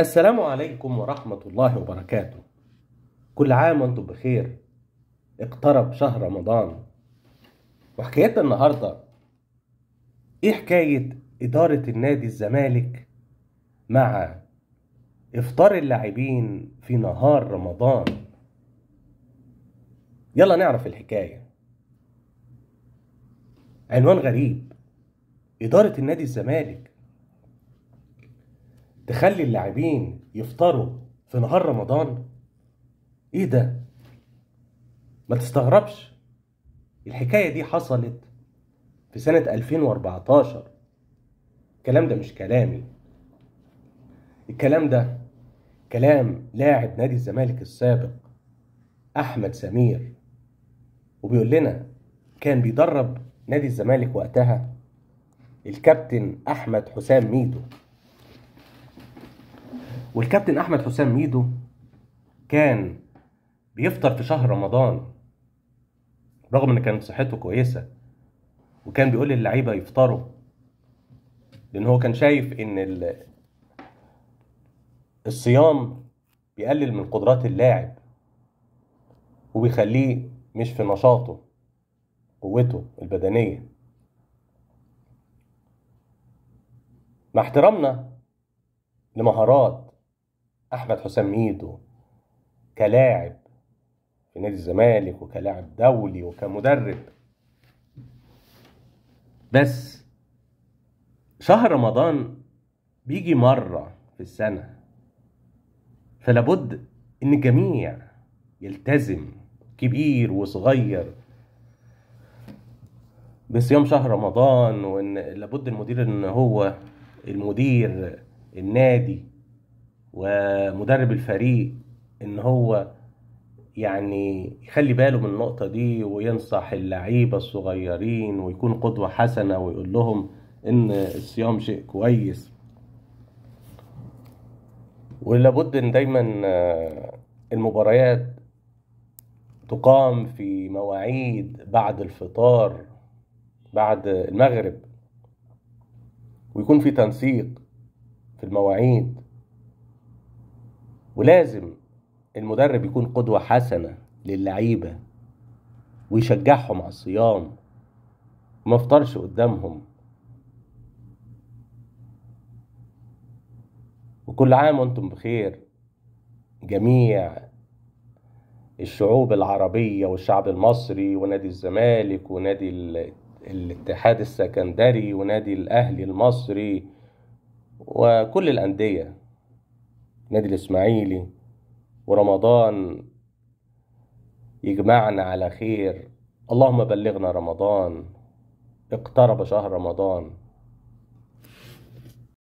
السلام عليكم ورحمة الله وبركاته كل عام وانتم بخير اقترب شهر رمضان وحكايتنا النهاردة ايه حكاية إدارة النادي الزمالك مع إفطار اللاعبين في نهار رمضان يلا نعرف الحكاية عنوان غريب إدارة النادي الزمالك تخلي اللاعبين يفطروا في نهار رمضان ايه ده ما تستغربش الحكايه دي حصلت في سنه 2014 الكلام ده مش كلامي الكلام ده كلام لاعب نادي الزمالك السابق احمد سمير وبيقول لنا كان بيدرب نادي الزمالك وقتها الكابتن احمد حسام ميدو والكابتن احمد حسام ميدو كان بيفطر في شهر رمضان رغم ان كانت صحته كويسه وكان بيقول للعيبه يفطروا لان هو كان شايف ان الصيام بيقلل من قدرات اللاعب وبيخليه مش في نشاطه قوته البدنيه مع احترامنا لمهارات احمد حسام ميدو كلاعب في نادي الزمالك وكلاعب دولي وكمدرب بس شهر رمضان بيجي مرة في السنة فلابد إن الجميع يلتزم كبير وصغير بصيام شهر رمضان وإن لابد المدير إن هو المدير النادي ومدرب الفريق ان هو يعني يخلي باله من النقطة دي وينصح اللعيبة الصغيرين ويكون قدوة حسنة ويقول لهم ان الصيام شيء كويس ولابد ان دايما آه، المباريات تقام في مواعيد بعد الفطار بعد المغرب ويكون في تنسيق في المواعيد ولازم المدرب يكون قدوة حسنة للعيبة ويشجعهم على الصيام ما افطرش قدامهم وكل عام وانتم بخير جميع الشعوب العربية والشعب المصري ونادي الزمالك ونادي الاتحاد السكندري ونادي الأهلي المصري وكل الأندية نادي الإسماعيلي ورمضان يجمعنا على خير اللهم بلغنا رمضان اقترب شهر رمضان